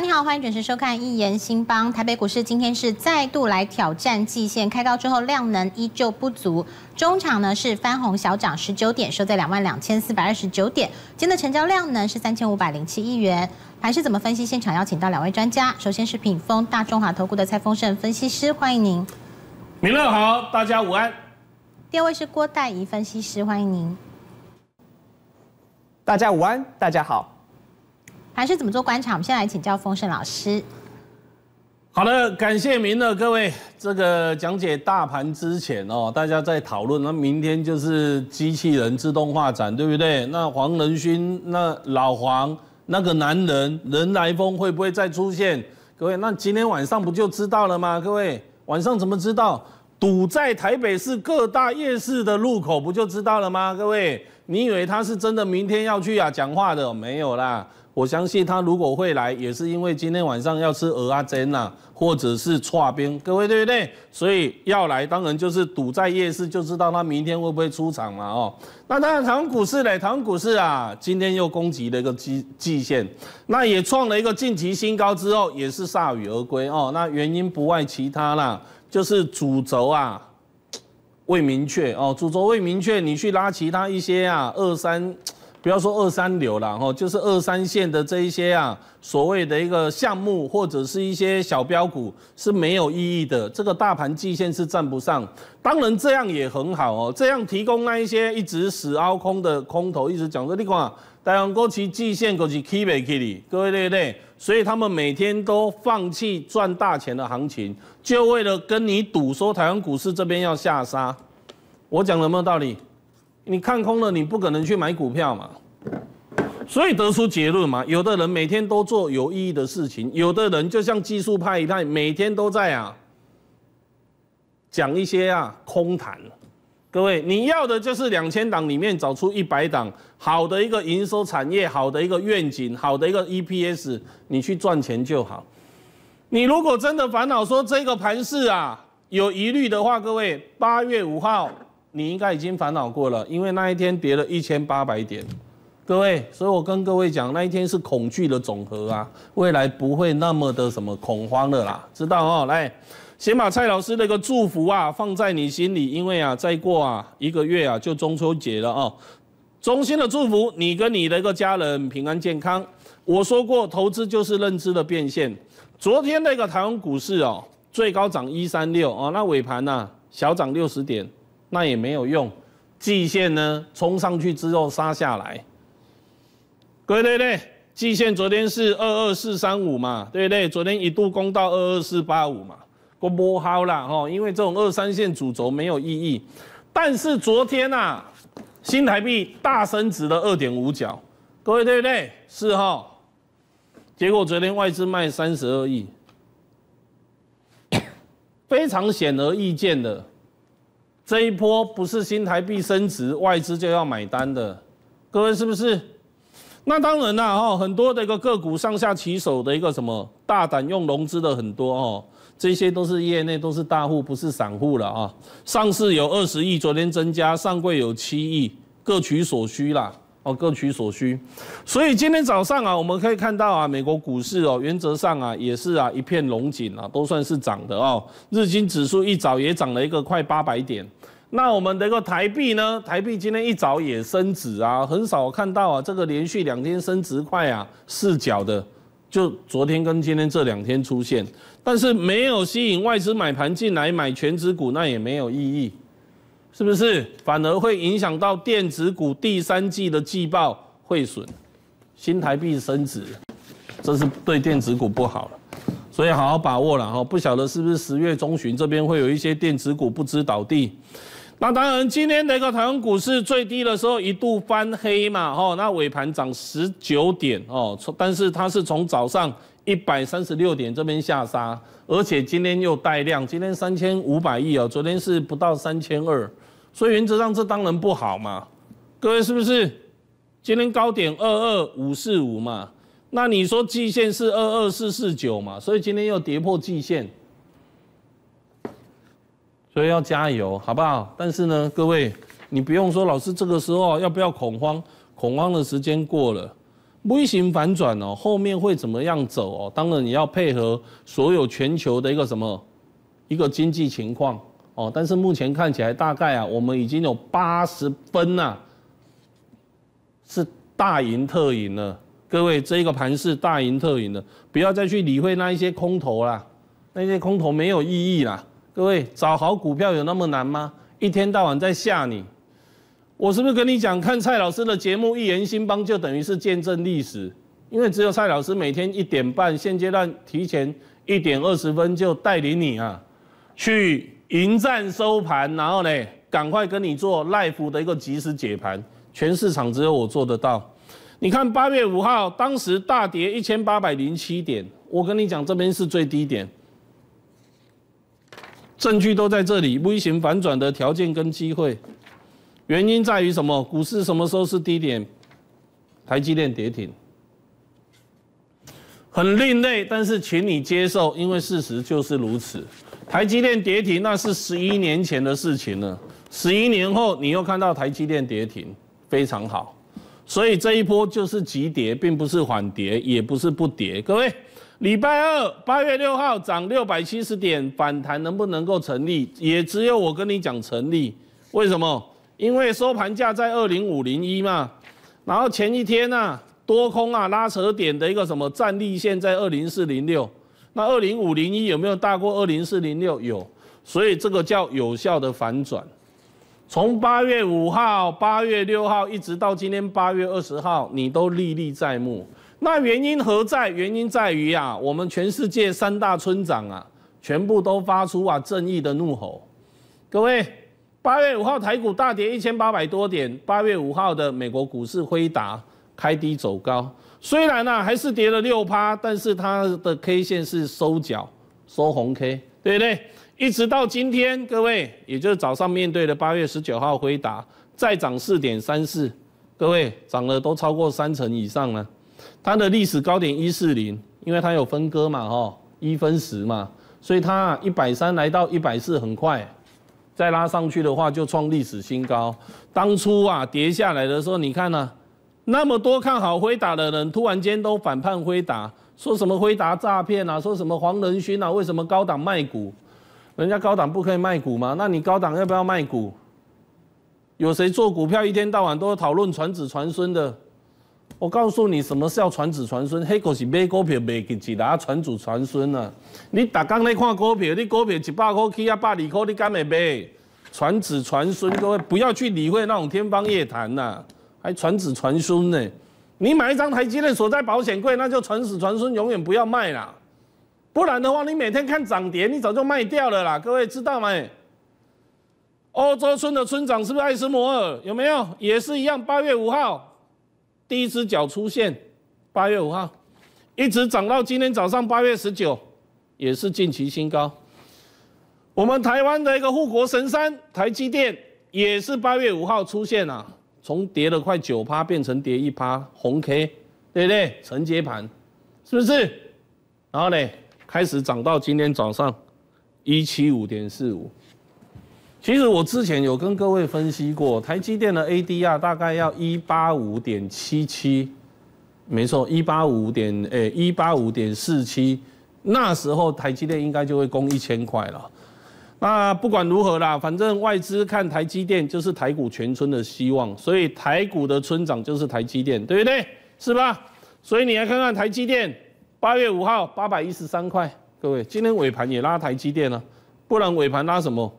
你好，欢迎准时收看《一言兴邦》。台北股市今天是再度来挑战季线，开高之后量能依旧不足，中场呢是翻红小涨十九点，收在两万两千四百二十九点。今天的成交量呢是三千五百零七亿元。盘是怎么分析？现场邀请到两位专家，首先是品峰大中华投顾的蔡丰盛分析师，欢迎您，明乐好，大家午安。第二位是郭代怡分析师，欢迎您，大家午安，大家好。还是怎么做观察？我们先来请教风声老师。好的，感谢明乐各位。这个讲解大盘之前哦，大家在讨论。那明天就是机器人自动化展，对不对？那黄仁勋，那老黄，那个男人，人来疯会不会再出现？各位，那今天晚上不就知道了吗？各位，晚上怎么知道？堵在台北市各大夜市的路口不就知道了吗？各位，你以为他是真的明天要去啊讲话的？没有啦。我相信他如果会来，也是因为今天晚上要吃鹅阿珍呐，或者是搓冰，各位对不对？所以要来当然就是堵在夜市，就知道他明天会不会出场嘛哦。那当然，唐股市嘞，唐股市啊，今天又攻击了一个季季线，那也创了一个近期新高之后，也是铩羽而归哦。那原因不外其他啦，就是主轴啊未明确哦，主轴未明确，你去拉其他一些啊二三。不要说二三流了，哈，就是二三线的这一些啊，所谓的一个项目或者是一些小标股是没有意义的，这个大盘季线是站不上。当然这样也很好哦，这样提供那一些一直死凹空的空头一直讲说，你看啊，台湾国旗季线可是 keep 未 keep 各位对不对？所以他们每天都放弃赚大钱的行情，就为了跟你赌说台湾股市这边要下杀，我讲有没有道理？你看空了，你不可能去买股票嘛，所以得出结论嘛。有的人每天都做有意义的事情，有的人就像技术派一派，每天都在啊讲一些啊空谈。各位，你要的就是两千档里面找出一百档好的一个营收产业，好的一个愿景，好的一个 EPS，你去赚钱就好。你如果真的烦恼说这个盘市啊有疑虑的话，各位，八月五号。你应该已经烦恼过了，因为那一天跌了一千八百点，各位，所以我跟各位讲，那一天是恐惧的总和啊，未来不会那么的什么恐慌的啦，知道哦。来，先把蔡老师那个祝福啊放在你心里，因为啊，再过啊一个月啊就中秋节了哦，衷心的祝福你跟你的一个家人平安健康。我说过，投资就是认知的变现。昨天那个台湾股市哦，最高涨一三六哦，那尾盘呢小涨六十点。那也没有用，季线呢冲上去之后杀下来，各位对不对？季线昨天是二二四三五嘛，对不对？昨天一度攻到二二四八五嘛，我摸好了哈。因为这种二三线主轴没有意义，但是昨天啊，新台币大升值了二点五角，各位对不对？是哈，结果昨天外资卖三十二亿，非常显而易见的。这一波不是新台币升值，外资就要买单的，各位是不是？那当然啦，哈，很多的一个个股上下其手的一个什么大胆用融资的很多哦，这些都是业内都是大户，不是散户了啊。上市有二十亿，昨天增加上柜有七亿，各取所需啦。各取所需，所以今天早上啊，我们可以看到啊，美国股市哦，原则上啊也是啊一片龙井啊，都算是涨的哦。日经指数一早也涨了一个快八百点。那我们的一个台币呢？台币今天一早也升值啊，很少看到啊这个连续两天升值快啊四角的，就昨天跟今天这两天出现，但是没有吸引外资买盘进来买全指股，那也没有意义。是不是反而会影响到电子股第三季的季报汇损？新台币升值，这是对电子股不好了，所以好好把握了哈。不晓得是不是十月中旬这边会有一些电子股不知倒地？那当然，今天那个台湾股市最低的时候一度翻黑嘛，哈，那尾盘涨十九点哦，但是它是从早上一百三十六点这边下杀，而且今天又带量，今天三千五百亿哦，昨天是不到三千二。所以原则上这当然不好嘛，各位是不是？今天高点二二五四五嘛，那你说季线是二二四四九嘛，所以今天又跌破季线，所以要加油好不好？但是呢，各位你不用说，老师这个时候要不要恐慌？恐慌的时间过了，微型反转哦，后面会怎么样走哦？当然你要配合所有全球的一个什么一个经济情况。哦，但是目前看起来大概啊，我们已经有八十分了，是大赢特赢了。各位，这一个盘是大赢特赢的，不要再去理会那一些空头啦，那些空头没有意义啦。各位，找好股票有那么难吗？一天到晚在吓你，我是不是跟你讲，看蔡老师的节目《一言兴邦》，就等于是见证历史，因为只有蔡老师每天一点半，现阶段提前一点二十分就带领你啊，去。迎战收盘，然后呢，赶快跟你做赖 e 的一个及时解盘。全市场只有我做得到。你看八月五号，当时大跌一千八百零七点，我跟你讲，这边是最低点，证据都在这里。微型反转的条件跟机会，原因在于什么？股市什么时候是低点？台积电跌停，很另类，但是请你接受，因为事实就是如此。台积电跌停，那是十一年前的事情了。十一年后，你又看到台积电跌停，非常好。所以这一波就是急跌，并不是缓跌，也不是不跌。各位，礼拜二八月六号涨六百七十点，反弹能不能够成立？也只有我跟你讲成立。为什么？因为收盘价在二零五零一嘛。然后前一天呢，多空啊拉扯点的一个什么战力线在二零四零六。那二零五零一有没有大过二零四零六？有，所以这个叫有效的反转。从八月五号、八月六号一直到今天八月二十号，你都历历在目。那原因何在？原因在于啊，我们全世界三大村长啊，全部都发出啊正义的怒吼。各位，八月五号台股大跌一千八百多点，八月五号的美国股市辉达。开低走高，虽然呢还是跌了六趴，但是它的 K 线是收脚，收红 K，对不对？一直到今天，各位，也就是早上面对的八月十九号回答，再涨四点三四，各位涨了都超过三成以上了。它的历史高点一四零，因为它有分割嘛，哈，一分十嘛，所以它一百三来到一百四很快，再拉上去的话就创历史新高。当初啊跌下来的时候，你看呢？那么多看好辉达的人，突然间都反叛辉达，说什么辉达诈骗啊，说什么黄仁勋啊，为什么高档卖股？人家高档不可以卖股吗？那你高档要不要卖股？有谁做股票一天到晚都讨论传子传孙的？我告诉你，什么是要传子传孙？黑狗是买股票买进去拿传子传孙啊！你打刚那块股票，你股票一百块起啊，百二块你干咩呗？传子传孙各位，不要去理会那种天方夜谭呐！还传子传孙呢？你买一张台积电锁在保险柜，那就传子传孙，永远不要卖啦。不然的话，你每天看涨跌，你早就卖掉了啦。各位知道没？欧洲村的村长是不是艾斯摩尔？有没有？也是一样，八月五号第一只脚出现，八月五号一直涨到今天早上八月十九，也是近期新高。我们台湾的一个护国神山台积电，也是八月五号出现啦。从跌了快九趴变成跌一趴，红 K，对不对？承接盘，是不是？然后呢，开始涨到今天早上一七五点四五。其实我之前有跟各位分析过，台积电的 ADR 大概要一八五点七七，没错，一八五点诶，一八五点四七，那时候台积电应该就会攻一千块了。那不管如何啦，反正外资看台积电就是台股全村的希望，所以台股的村长就是台积电，对不对？是吧？所以你来看看台积电，八月五号八百一十三块，各位，今天尾盘也拉台积电了，不然尾盘拉什么？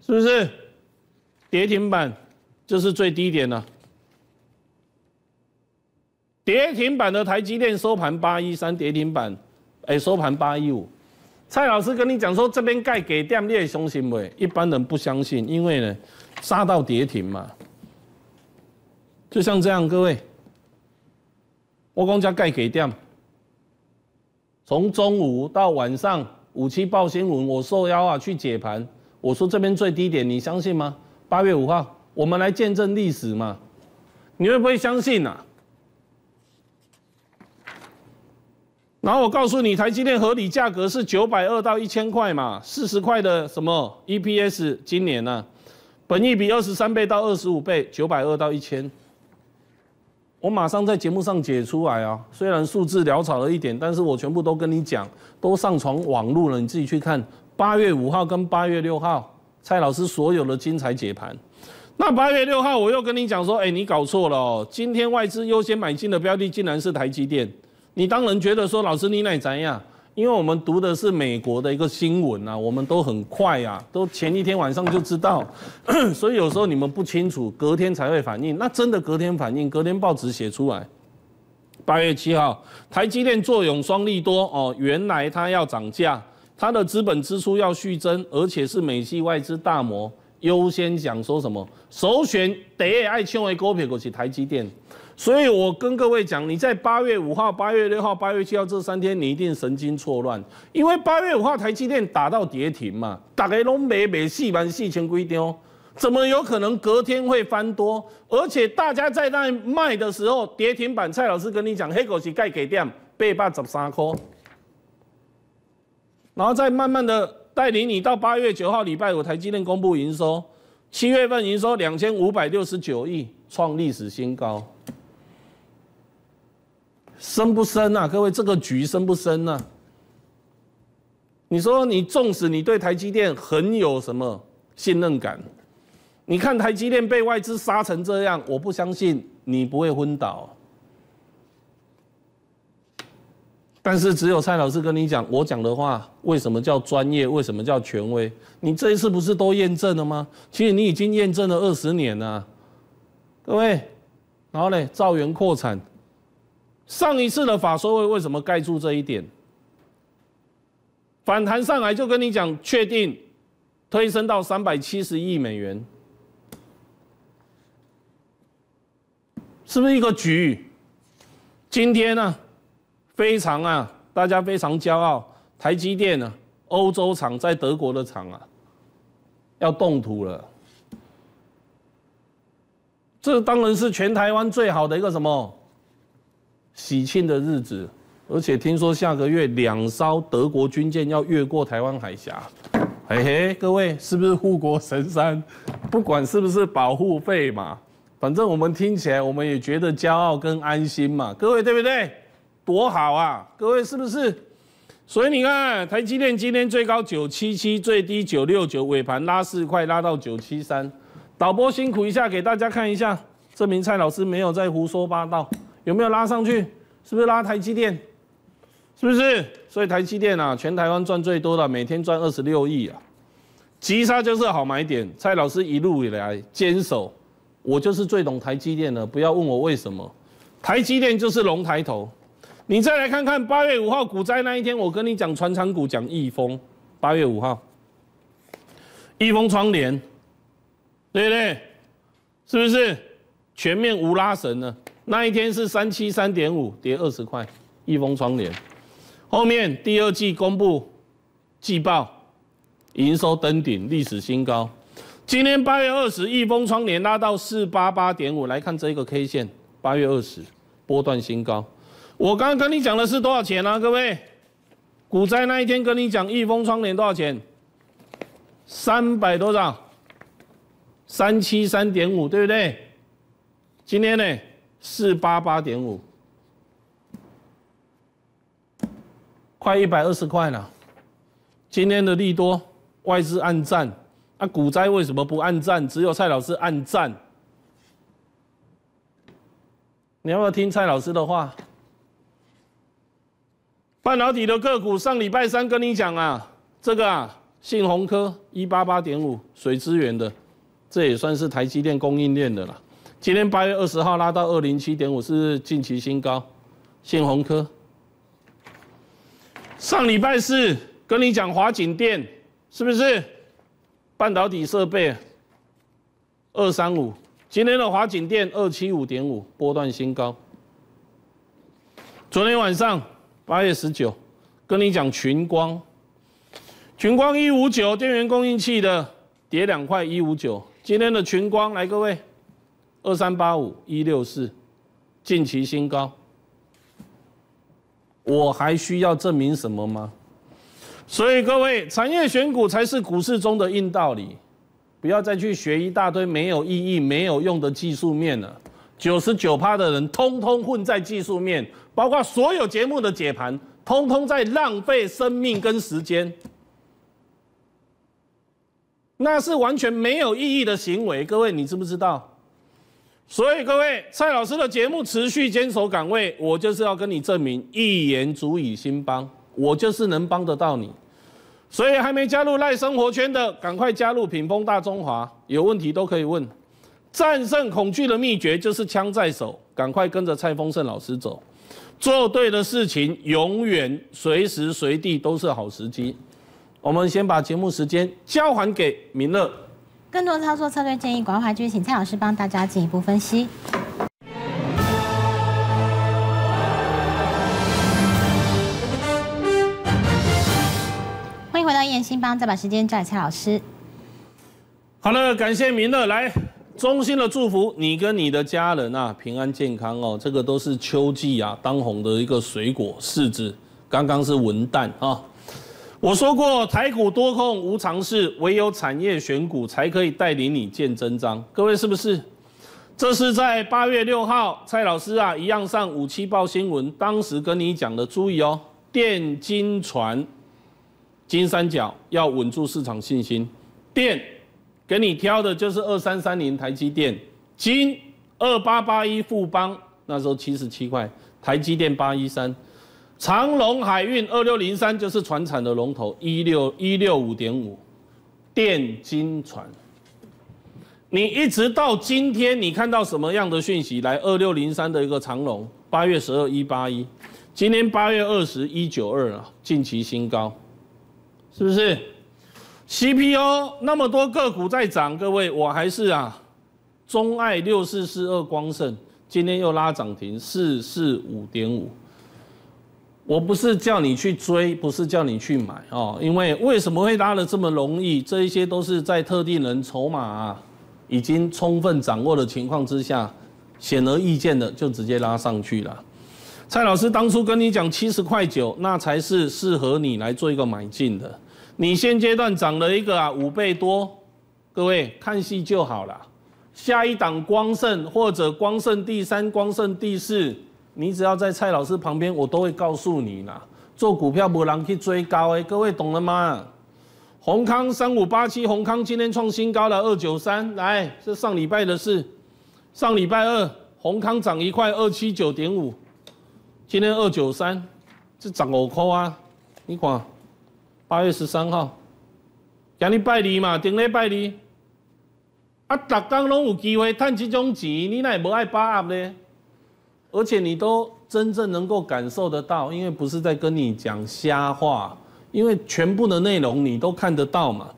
是不是？跌停板就是最低点了。跌停板的台积电收盘八一三，跌停板，哎，收盘八一五。蔡老师跟你讲说，这边盖给点你也相信不？一般人不相信，因为呢，杀到跌停嘛，就像这样，各位，我讲叫盖给点，从中午到晚上，五七报新闻，我受邀啊去解盘，我说这边最低点，你相信吗？八月五号，我们来见证历史嘛，你会不会相信啊？然后我告诉你，台积电合理价格是九百二到一千块嘛，四十块的什么 EPS，今年呢，本益比二十三倍到二十五倍，九百二到一千，我马上在节目上解出来啊，虽然数字潦草了一点，但是我全部都跟你讲，都上传网络了，你自己去看。八月五号跟八月六号，蔡老师所有的精彩解盘。那八月六号我又跟你讲说，哎，你搞错了，哦，今天外资优先买进的标的竟然是台积电。你当然觉得说，老师你奶怎样？因为我们读的是美国的一个新闻啊，我们都很快啊，都前一天晚上就知道，所以有时候你们不清楚，隔天才会反应。那真的隔天反应，隔天报纸写出来，八月七号，台积电坐拥双利多哦，原来它要涨价，它的资本支出要续增，而且是美系外资大摩优先讲说什么，首选第一爱抢的股票是台积电。所以我跟各位讲，你在八月五号、八月六号、八月七号这三天，你一定神经错乱，因为八月五号台积电打到跌停嘛，大概拢没没四板四千规定怎么有可能隔天会翻多？而且大家在那卖的时候，跌停板蔡老师跟你讲，黑狗是盖给点八百十三颗，然后再慢慢的带领你到八月九号礼拜五，台积电公布营收，七月份营收两千五百六十九亿，创历史新高。深不深啊？各位，这个局深不深呢？你说你纵使你对台积电很有什么信任感，你看台积电被外资杀成这样，我不相信你不会昏倒。但是只有蔡老师跟你讲，我讲的话为什么叫专业？为什么叫权威？你这一次不是都验证了吗？其实你已经验证了二十年了，各位。然后呢，造员扩产。上一次的法说会为什么盖住这一点？反弹上来就跟你讲，确定推升到三百七十亿美元，是不是一个局？今天呢，非常啊，大家非常骄傲，台积电呢，欧洲厂在德国的厂啊，要动土了。这当然是全台湾最好的一个什么？喜庆的日子，而且听说下个月两艘德国军舰要越过台湾海峡，嘿嘿，各位是不是护国神山？不管是不是保护费嘛，反正我们听起来我们也觉得骄傲跟安心嘛，各位对不对？多好啊，各位是不是？所以你看，台积电今天最高九七七，最低九六九，尾盘拉四块，拉到九七三。导播辛苦一下，给大家看一下，证明蔡老师没有在胡说八道。有没有拉上去？是不是拉台积电？是不是？所以台积电啊，全台湾赚最多的，每天赚二十六亿啊！急杀就是好买点。蔡老师一路以来坚守，我就是最懂台积电的。不要问我为什么，台积电就是龙抬头。你再来看看八月五号股灾那一天，我跟你讲，船厂股讲易风，八月五号，易风窗帘，对不对？是不是全面无拉绳呢？那一天是三七三点五，跌二十块。易丰窗帘，后面第二季公布季报，营收登顶历史新高。今天八月二十，易丰窗帘拉到四八八点五。来看这个 K 线，八月二十，波段新高。我刚刚跟你讲的是多少钱呢？各位，股灾那一天跟你讲易丰窗帘多少钱？三百多少？三七三点五，对不对？今天呢？四八八点五，快一百二十块了。今天的利多，外资暗战，那股灾为什么不暗战？只有蔡老师暗战。你要不要听蔡老师的话？半导体的个股，上礼拜三跟你讲啊，这个啊，信宏科一八八点五，水资源的，这也算是台积电供应链的了。今天八月二十号拉到二零七点五，是近期新高。信鸿科上礼拜四跟你讲华景电，是不是？半导体设备二三五，今天的华景电二七五点五，波段新高。昨天晚上八月十九，跟你讲群光，群光一五九电源供应器的，跌两块一五九。今天的群光来各位。二三八五一六四，近期新高。我还需要证明什么吗？所以各位，产业选股才是股市中的硬道理。不要再去学一大堆没有意义、没有用的技术面了。九十九趴的人，通通混在技术面，包括所有节目的解盘，通通在浪费生命跟时间。那是完全没有意义的行为，各位，你知不知道？所以各位，蔡老师的节目持续坚守岗位，我就是要跟你证明，一言足以兴邦，我就是能帮得到你。所以还没加入赖生活圈的，赶快加入品风大中华，有问题都可以问。战胜恐惧的秘诀就是枪在手，赶快跟着蔡丰盛老师走。做对的事情，永远随时随地都是好时机。我们先把节目时间交还给明乐。更多操作策略建议，赶快请蔡老师帮大家进一步分析。欢迎回到言新邦，再把时间交给蔡老师。好了，感谢明乐来，衷心的祝福你跟你的家人啊，平安健康哦。这个都是秋季啊当红的一个水果，柿子。刚刚是文旦啊。我说过，台股多空无常事，唯有产业选股才可以带领你见真章。各位是不是？这是在八月六号，蔡老师啊一样上五七报新闻，当时跟你讲的。注意哦，电金传金三角要稳住市场信心。电给你挑的就是二三三零台积电，金二八八一富邦那时候七十七块，台积电八一三。长隆海运二六零三就是船产的龙头，一六一六五点五，电金船。你一直到今天，你看到什么样的讯息？来二六零三的一个长隆，八月十二一八一，今天八月二十一九二啊，近期新高，是不是？CPO 那么多个股在涨，各位，我还是啊，中爱六四四二光盛，今天又拉涨停，四四五点五。我不是叫你去追，不是叫你去买哦，因为为什么会拉得这么容易？这一些都是在特定人筹码已经充分掌握的情况之下，显而易见的就直接拉上去了。蔡老师当初跟你讲七十块九，那才是适合你来做一个买进的。你现阶段涨了一个啊五倍多，各位看戏就好了。下一档光胜或者光胜第三、光胜第四。你只要在蔡老师旁边，我都会告诉你啦。做股票不能去追高，诶，各位懂了吗？宏康三五八七，宏康今天创新高了二九三，来，是上礼拜的事，上礼拜二宏康涨一块二七九点五，今天二九三，这涨五块啊！你看，八月十三号，今日拜二嘛，顶礼拜二，啊，逐天拢有机会赚这种钱，你哪会不爱把握呢？而且你都真正能够感受得到，因为不是在跟你讲瞎话，因为全部的内容你都看得到嘛。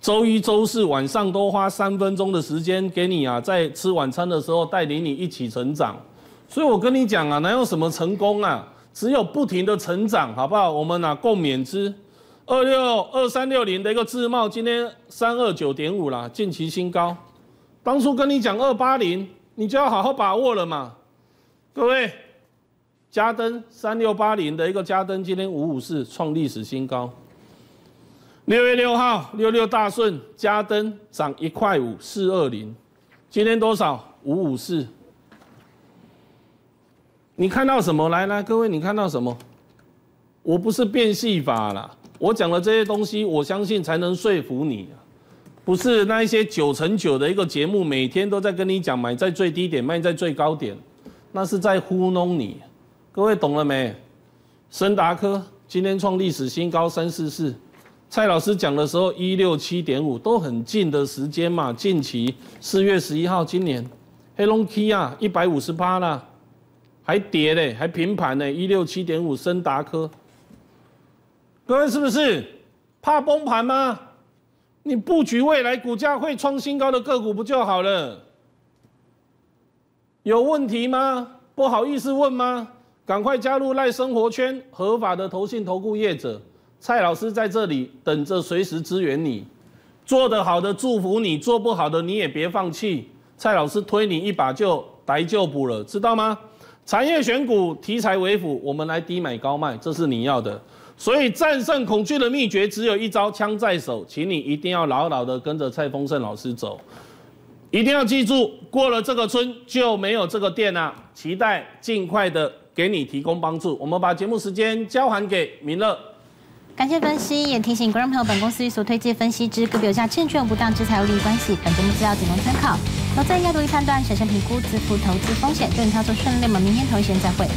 周一、周四晚上都花三分钟的时间给你啊，在吃晚餐的时候带领你一起成长。所以，我跟你讲啊，哪有什么成功啊？只有不停的成长，好不好？我们啊共勉之。二六二三六零的一个自贸，今天三二九点五啦，近期新高。当初跟你讲二八零，你就要好好把握了嘛。各位，嘉登三六八零的一个嘉登，今天五五四创历史新高。六月六号，六六大顺，嘉登涨一块五，四二零，今天多少？五五四。你看到什么？来来，各位，你看到什么？我不是变戏法啦，我讲的这些东西，我相信才能说服你啊，不是那一些九成九的一个节目，每天都在跟你讲买在最低点，卖在最高点。那是在糊弄你，各位懂了没？森达科今天创历史新高三四四，蔡老师讲的时候一六七点五都很近的时间嘛，近期四月十一号今年，黑龙 k 啊一百五十八了，还跌嘞，还平盘嘞，一六七点五森达科，各位是不是怕崩盘吗？你布局未来股价会创新高的个股不就好了？有问题吗？不好意思问吗？赶快加入赖生活圈，合法的投信投顾业者，蔡老师在这里等着，随时支援你。做得好的祝福你，做不好的你也别放弃，蔡老师推你一把就来就补了，知道吗？产业选股题材为辅，我们来低买高卖，这是你要的。所以战胜恐惧的秘诀只有一招，枪在手，请你一定要牢牢的跟着蔡峰盛老师走。一定要记住，过了这个村就没有这个店了。期待尽快的给你提供帮助。我们把节目时间交还给明乐，感谢分析，也提醒观众朋友，本公司所推介分析之个别有价、证券不当之财务利益关系，本节目资料仅供参考。投资要独立判断、审慎评估、自负投资风险，祝你操作顺利。我们明天同一时间再会。